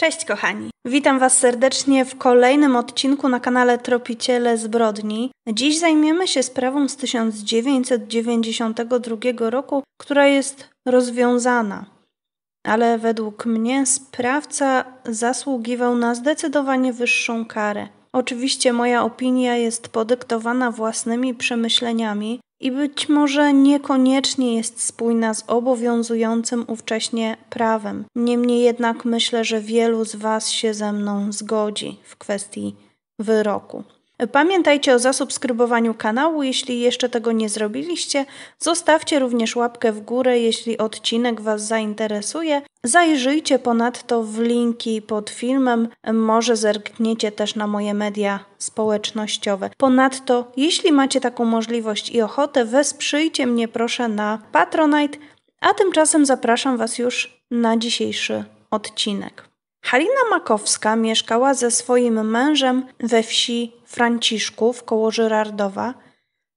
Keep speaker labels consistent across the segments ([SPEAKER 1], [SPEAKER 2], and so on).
[SPEAKER 1] Cześć kochani, witam Was serdecznie w kolejnym odcinku na kanale Tropiciele Zbrodni. Dziś zajmiemy się sprawą z 1992 roku, która jest rozwiązana. Ale według mnie sprawca zasługiwał na zdecydowanie wyższą karę. Oczywiście moja opinia jest podyktowana własnymi przemyśleniami, i być może niekoniecznie jest spójna z obowiązującym ówcześnie prawem. Niemniej jednak myślę, że wielu z Was się ze mną zgodzi w kwestii wyroku. Pamiętajcie o zasubskrybowaniu kanału, jeśli jeszcze tego nie zrobiliście. Zostawcie również łapkę w górę, jeśli odcinek Was zainteresuje. Zajrzyjcie ponadto w linki pod filmem, może zerkniecie też na moje media społecznościowe. Ponadto, jeśli macie taką możliwość i ochotę, wesprzyjcie mnie proszę na Patronite, a tymczasem zapraszam Was już na dzisiejszy odcinek. Halina Makowska mieszkała ze swoim mężem we wsi Franciszków koło Żyrardowa.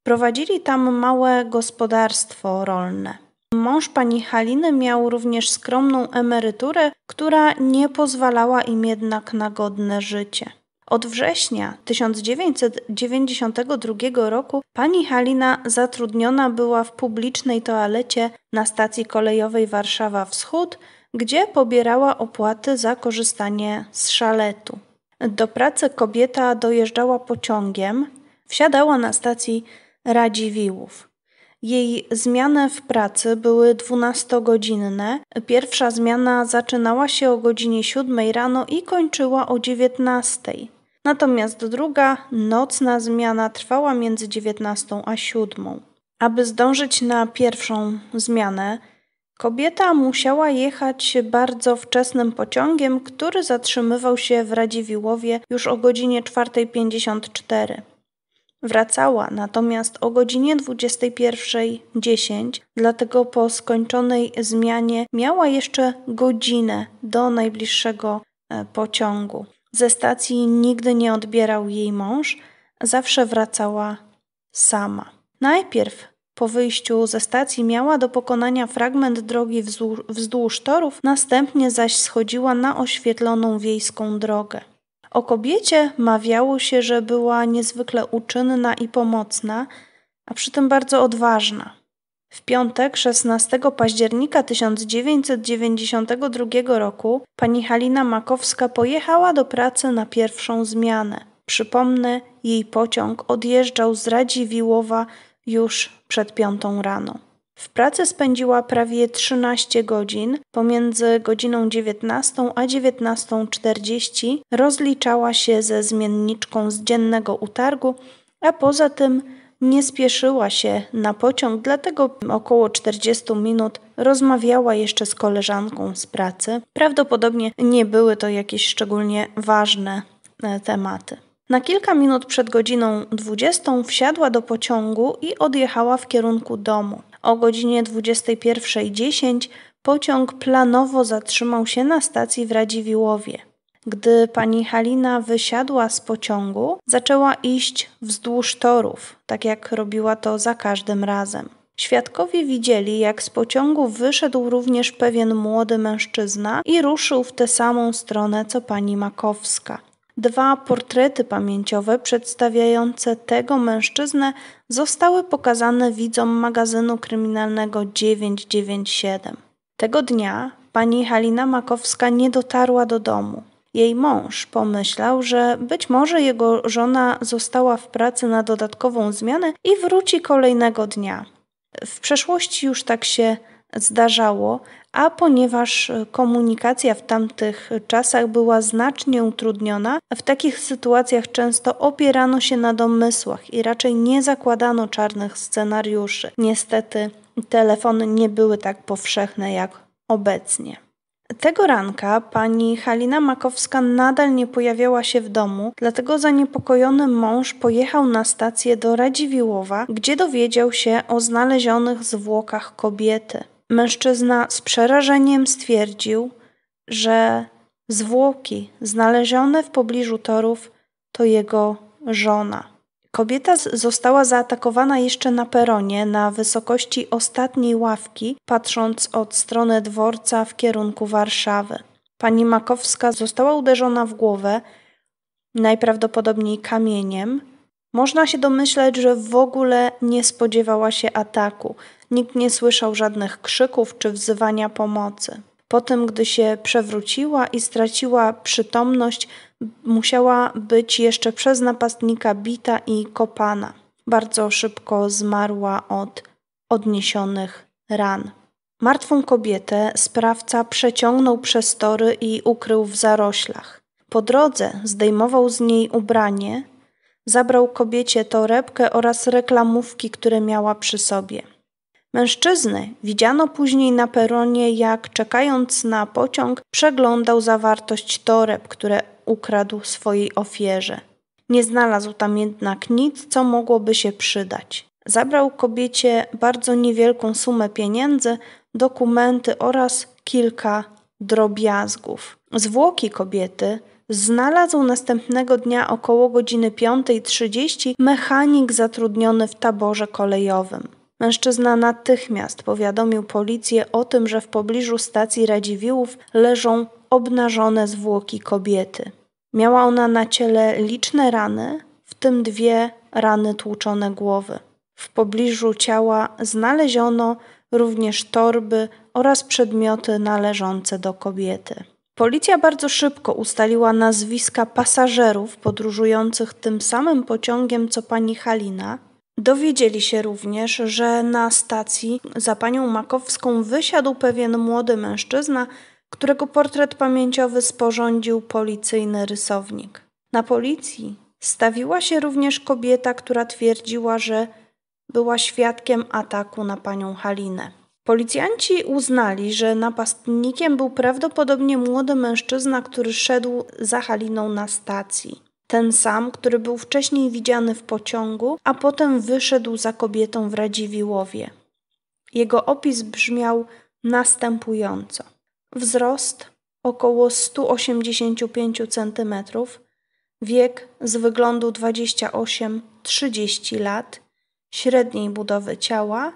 [SPEAKER 1] Prowadzili tam małe gospodarstwo rolne. Mąż pani Haliny miał również skromną emeryturę, która nie pozwalała im jednak na godne życie. Od września 1992 roku pani Halina zatrudniona była w publicznej toalecie na stacji kolejowej Warszawa Wschód, gdzie pobierała opłaty za korzystanie z szaletu. Do pracy kobieta dojeżdżała pociągiem, wsiadała na stacji Radziwiłów. Jej zmiany w pracy były 12-godzinne. Pierwsza zmiana zaczynała się o godzinie 7 rano i kończyła o 19. Natomiast druga, nocna zmiana trwała między 19 a 7. Aby zdążyć na pierwszą zmianę, Kobieta musiała jechać bardzo wczesnym pociągiem, który zatrzymywał się w Radziwiłowie już o godzinie 4.54. Wracała natomiast o godzinie 21.10, dlatego po skończonej zmianie miała jeszcze godzinę do najbliższego e, pociągu. Ze stacji nigdy nie odbierał jej mąż, zawsze wracała sama. Najpierw po wyjściu ze stacji miała do pokonania fragment drogi wzdłuż, torów, następnie zaś schodziła na oświetloną wiejską drogę. O kobiecie mawiało się, że była niezwykle uczynna i pomocna, a przy tym bardzo odważna. W piątek 16 października 1992 roku pani Halina Makowska pojechała do pracy na pierwszą zmianę. Przypomnę, jej pociąg odjeżdżał z Radziwiłowa już przed piątą rano. W pracy spędziła prawie 13 godzin. Pomiędzy godziną 19 a 19.40 rozliczała się ze zmienniczką z dziennego utargu, a poza tym nie spieszyła się na pociąg, dlatego około 40 minut rozmawiała jeszcze z koleżanką z pracy. Prawdopodobnie nie były to jakieś szczególnie ważne e, tematy. Na kilka minut przed godziną 20 wsiadła do pociągu i odjechała w kierunku domu. O godzinie 21.10 pociąg planowo zatrzymał się na stacji w Radziwiłowie. Gdy pani Halina wysiadła z pociągu, zaczęła iść wzdłuż torów, tak jak robiła to za każdym razem. Świadkowie widzieli, jak z pociągu wyszedł również pewien młody mężczyzna i ruszył w tę samą stronę co pani Makowska. Dwa portrety pamięciowe przedstawiające tego mężczyznę zostały pokazane widzom magazynu kryminalnego 997. Tego dnia pani Halina Makowska nie dotarła do domu. Jej mąż pomyślał, że być może jego żona została w pracy na dodatkową zmianę i wróci kolejnego dnia. W przeszłości już tak się zdarzało, a ponieważ e, komunikacja w tamtych czasach była znacznie utrudniona, w takich sytuacjach często opierano się na domysłach i raczej nie zakładano czarnych scenariuszy. Niestety telefony nie były tak powszechne jak obecnie. Tego ranka pani Halina Makowska nadal nie pojawiała się w domu, dlatego zaniepokojony mąż pojechał na stację do Radziwiłowa, gdzie dowiedział się o znalezionych zwłokach kobiety. Mężczyzna z przerażeniem stwierdził, że zwłoki znalezione w pobliżu torów to jego żona. Kobieta została zaatakowana jeszcze na peronie na wysokości ostatniej ławki, patrząc od strony dworca w kierunku Warszawy. Pani Makowska została uderzona w głowę, najprawdopodobniej kamieniem. Można się domyśleć, że w ogóle nie spodziewała się ataku. Nikt nie słyszał żadnych krzyków czy wzywania pomocy. Potem, gdy się przewróciła i straciła przytomność, musiała być jeszcze przez napastnika bita i kopana. Bardzo szybko zmarła od odniesionych ran. Martwą kobietę sprawca przeciągnął przez tory i ukrył w zaroślach. Po drodze zdejmował z niej ubranie, zabrał kobiecie torebkę oraz reklamówki, które miała przy sobie. Mężczyzny widziano później na peronie, jak czekając na pociąg, przeglądał zawartość toreb, które ukradł swojej ofierze. Nie znalazł tam jednak nic, co mogłoby się przydać. Zabrał kobiecie bardzo niewielką sumę pieniędzy, dokumenty oraz kilka drobiazgów. Zwłoki kobiety znalazł następnego dnia około godziny 5.30 mechanik zatrudniony w taborze kolejowym. Mężczyzna natychmiast powiadomił policję o tym, że w pobliżu stacji Radziwiłłów leżą obnażone zwłoki kobiety. Miała ona na ciele liczne rany, w tym dwie rany tłuczone głowy. W pobliżu ciała znaleziono również torby oraz przedmioty należące do kobiety. Policja bardzo szybko ustaliła nazwiska pasażerów podróżujących tym samym pociągiem co pani Halina Dowiedzieli się również, że na stacji za panią Makowską wysiadł pewien młody mężczyzna, którego portret pamięciowy sporządził policyjny rysownik. Na policji stawiła się również kobieta, która twierdziła, że była świadkiem ataku na panią Halinę. Policjanci uznali, że napastnikiem był prawdopodobnie młody mężczyzna, który szedł za Haliną na stacji. Ten sam, który był wcześniej widziany w pociągu, a potem wyszedł za kobietą w Radziwiłowie. Jego opis brzmiał następująco: wzrost około 185 cm, wiek z wyglądu 28-30 lat, średniej budowy ciała,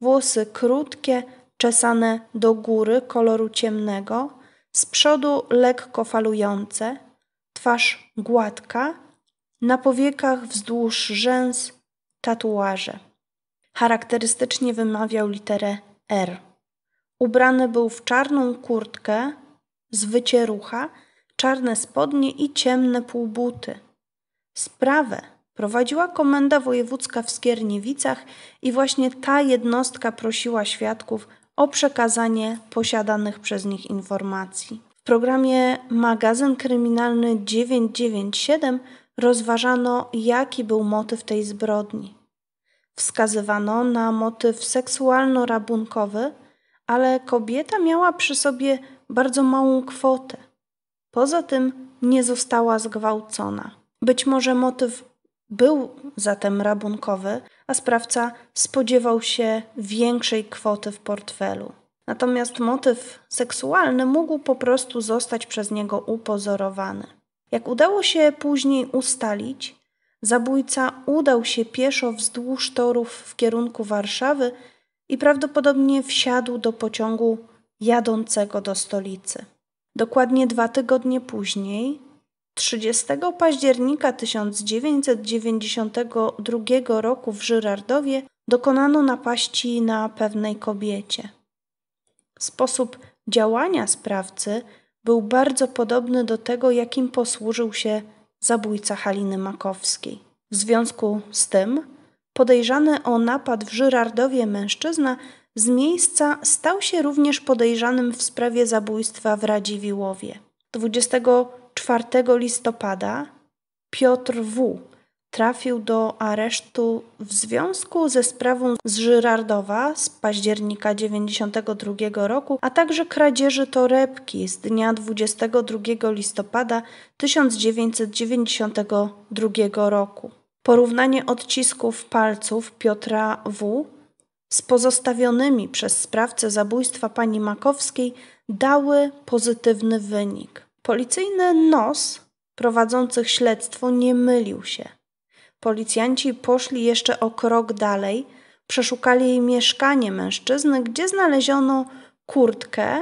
[SPEAKER 1] włosy krótkie, czesane do góry koloru ciemnego, z przodu lekko falujące twarz gładka, na powiekach wzdłuż rzęs tatuaże. Charakterystycznie wymawiał literę R. Ubrany był w czarną kurtkę z wycierucha, czarne spodnie i ciemne półbuty. Sprawę prowadziła komenda wojewódzka w Skierniewicach i właśnie ta jednostka prosiła świadków o przekazanie posiadanych przez nich informacji programie Magazyn Kryminalny 997 rozważano, jaki był motyw tej zbrodni. Wskazywano na motyw seksualno-rabunkowy, ale kobieta miała przy sobie bardzo małą kwotę. Poza tym nie została zgwałcona. Być może motyw był zatem rabunkowy, a sprawca spodziewał się większej kwoty w portfelu. Natomiast motyw seksualny mógł po prostu zostać przez niego upozorowany. Jak udało się później ustalić, zabójca udał się pieszo wzdłuż torów w kierunku Warszawy i prawdopodobnie wsiadł do pociągu jadącego do stolicy. Dokładnie dwa tygodnie później, 30 października 1992 roku w Żyrardowie, dokonano napaści na pewnej kobiecie. Sposób działania sprawcy był bardzo podobny do tego, jakim posłużył się zabójca Haliny Makowskiej. W związku z tym podejrzany o napad w Żyrardowie mężczyzna z miejsca stał się również podejrzanym w sprawie zabójstwa w Radziwiłowie. 24 listopada Piotr W., trafił do aresztu w związku ze sprawą z Żyrardowa z października 1992 roku, a także kradzieży torebki z dnia 22 listopada 1992 roku. Porównanie odcisków palców Piotra W. z pozostawionymi przez sprawcę zabójstwa pani Makowskiej dały pozytywny wynik. Policyjny nos prowadzących śledztwo nie mylił się. Policjanci poszli jeszcze o krok dalej, przeszukali jej mieszkanie mężczyzny, gdzie znaleziono kurtkę,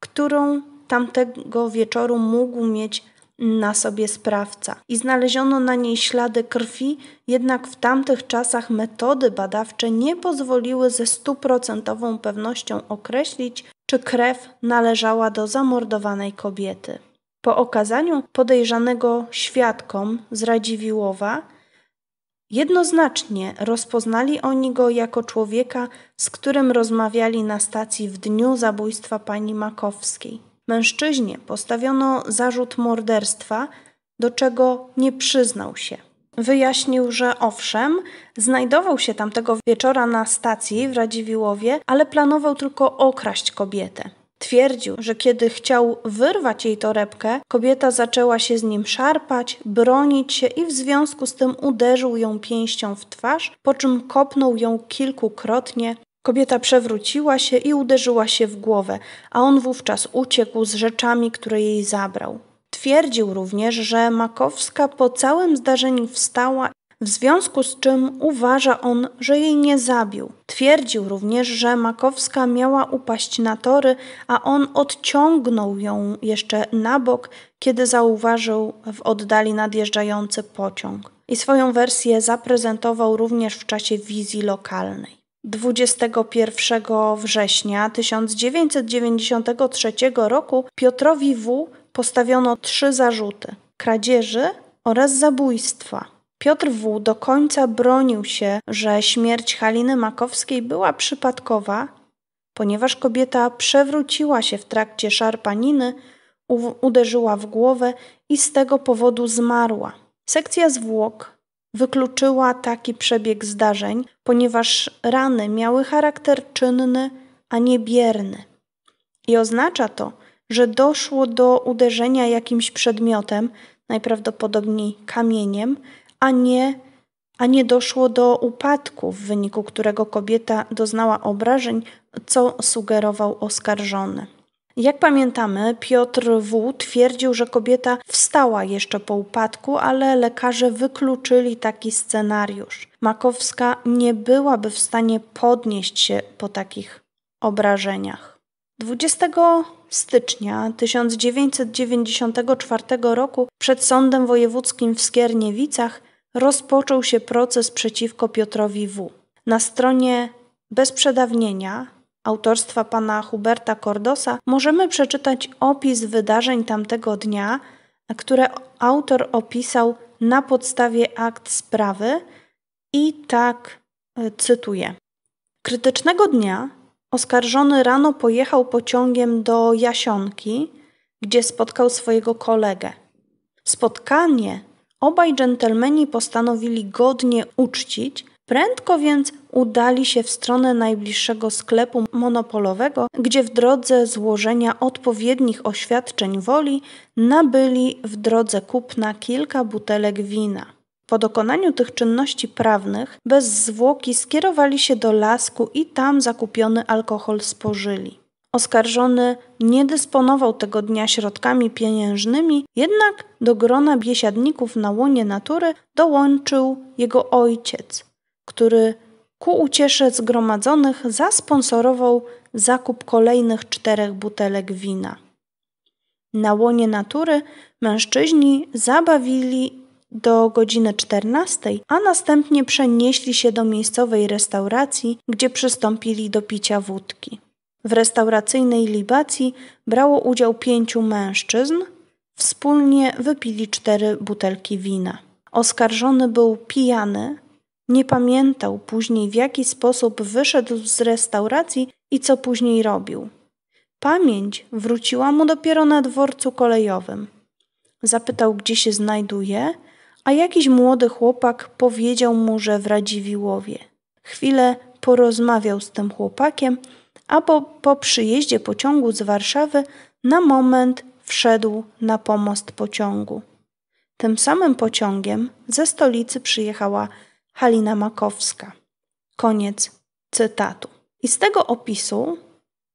[SPEAKER 1] którą tamtego wieczoru mógł mieć na sobie sprawca i znaleziono na niej ślady krwi, jednak w tamtych czasach metody badawcze nie pozwoliły ze stuprocentową pewnością określić, czy krew należała do zamordowanej kobiety. Po okazaniu podejrzanego świadkom z Radziwiłowa, Jednoznacznie rozpoznali oni go jako człowieka, z którym rozmawiali na stacji w dniu zabójstwa pani Makowskiej. Mężczyźnie postawiono zarzut morderstwa, do czego nie przyznał się. Wyjaśnił, że owszem, znajdował się tamtego wieczora na stacji w Radziwiłowie, ale planował tylko okraść kobietę. Twierdził, że kiedy chciał wyrwać jej torebkę, kobieta zaczęła się z nim szarpać, bronić się i w związku z tym uderzył ją pięścią w twarz, po czym kopnął ją kilkukrotnie. Kobieta przewróciła się i uderzyła się w głowę, a on wówczas uciekł z rzeczami, które jej zabrał. Twierdził również, że Makowska po całym zdarzeniu wstała w związku z czym uważa on, że jej nie zabił. Twierdził również, że Makowska miała upaść na tory, a on odciągnął ją jeszcze na bok, kiedy zauważył w oddali nadjeżdżający pociąg. I swoją wersję zaprezentował również w czasie wizji lokalnej. 21 września 1993 roku Piotrowi W. postawiono trzy zarzuty: kradzieży oraz zabójstwa. Piotr W. do końca bronił się, że śmierć Haliny Makowskiej była przypadkowa, ponieważ kobieta przewróciła się w trakcie szarpaniny, uderzyła w głowę i z tego powodu zmarła. Sekcja zwłok wykluczyła taki przebieg zdarzeń, ponieważ rany miały charakter czynny, a nie bierny. I oznacza to, że doszło do uderzenia jakimś przedmiotem, najprawdopodobniej kamieniem, a nie, a nie doszło do upadku, w wyniku którego kobieta doznała obrażeń, co sugerował oskarżony. Jak pamiętamy, Piotr W. twierdził, że kobieta wstała jeszcze po upadku, ale lekarze wykluczyli taki scenariusz. Makowska nie byłaby w stanie podnieść się po takich obrażeniach. 20 stycznia 1994 roku przed Sądem Wojewódzkim w Skierniewicach rozpoczął się proces przeciwko Piotrowi W. Na stronie bez przedawnienia autorstwa pana Huberta Cordosa możemy przeczytać opis wydarzeń tamtego dnia, które autor opisał na podstawie akt sprawy i tak e, cytuję. Krytycznego dnia oskarżony rano pojechał pociągiem do Jasionki, gdzie spotkał swojego kolegę. Spotkanie Obaj dżentelmeni postanowili godnie uczcić, prędko więc udali się w stronę najbliższego sklepu monopolowego, gdzie w drodze złożenia odpowiednich oświadczeń woli nabyli w drodze kupna kilka butelek wina. Po dokonaniu tych czynności prawnych bez zwłoki skierowali się do lasku i tam zakupiony alkohol spożyli. Oskarżony nie dysponował tego dnia środkami pieniężnymi, jednak do grona biesiadników na łonie natury dołączył jego ojciec, który ku uciesze zgromadzonych zasponsorował zakup kolejnych czterech butelek wina. Na łonie natury mężczyźni zabawili do godziny 14, a następnie przenieśli się do miejscowej restauracji, gdzie przystąpili do picia wódki. W restauracyjnej libacji brało udział pięciu mężczyzn, wspólnie wypili cztery butelki wina. Oskarżony był pijany, nie pamiętał później w jaki sposób wyszedł z restauracji i co później robił. Pamięć wróciła mu dopiero na dworcu kolejowym. Zapytał, gdzie się znajduje, a jakiś młody chłopak powiedział mu, że w Radziwiłowie. Chwilę porozmawiał z tym chłopakiem, albo po przyjeździe pociągu z Warszawy na moment wszedł na pomost pociągu. Tym samym pociągiem ze stolicy przyjechała Halina Makowska. Koniec cytatu. I z tego opisu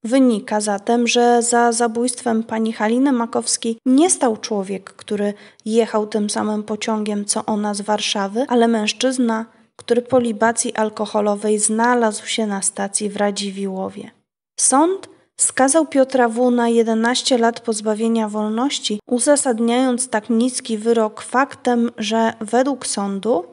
[SPEAKER 1] Wynika zatem, że za zabójstwem pani Haliny Makowskiej nie stał człowiek, który jechał tym samym pociągiem co ona z Warszawy, ale mężczyzna, który po libacji alkoholowej znalazł się na stacji w Radziwiłowie. Sąd skazał Piotra W. na 11 lat pozbawienia wolności, uzasadniając tak niski wyrok faktem, że według sądu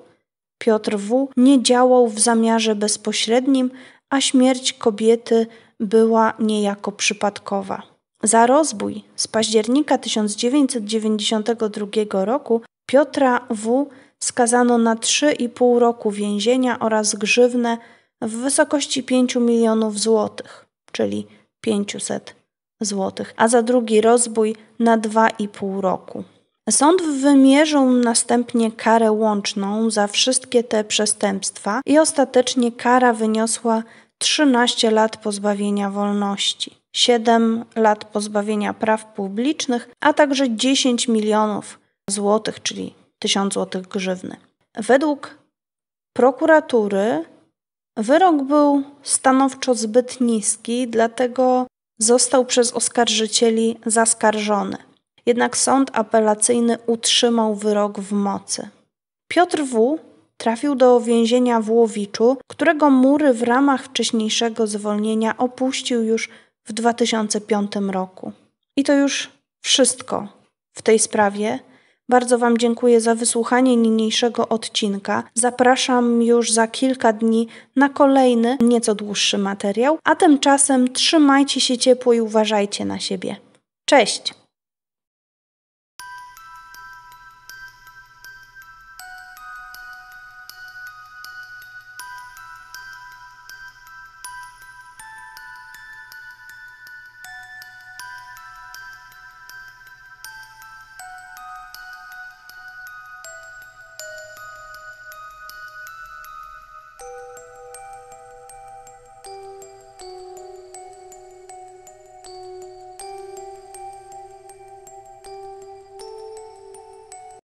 [SPEAKER 1] Piotr W. nie działał w zamiarze bezpośrednim, a śmierć kobiety była niejako przypadkowa. Za rozbój z października 1992 roku Piotra W. skazano na 3,5 roku więzienia oraz grzywne w wysokości 5 milionów złotych czyli 500 zł, a za drugi rozbój na 2,5 roku. Sąd wymierzył następnie karę łączną za wszystkie te przestępstwa i ostatecznie kara wyniosła 13 lat pozbawienia wolności, 7 lat pozbawienia praw publicznych, a także 10 milionów złotych, czyli 1000 złotych grzywny. Według prokuratury Wyrok był stanowczo zbyt niski, dlatego został przez oskarżycieli zaskarżony. Jednak sąd apelacyjny utrzymał wyrok w mocy. Piotr W. trafił do więzienia w Łowiczu, którego mury w ramach wcześniejszego zwolnienia opuścił już w 2005 roku. I to już wszystko w tej sprawie. Bardzo Wam dziękuję za wysłuchanie niniejszego odcinka. Zapraszam już za kilka dni na kolejny, nieco dłuższy materiał, a tymczasem trzymajcie się ciepło i uważajcie na siebie. Cześć!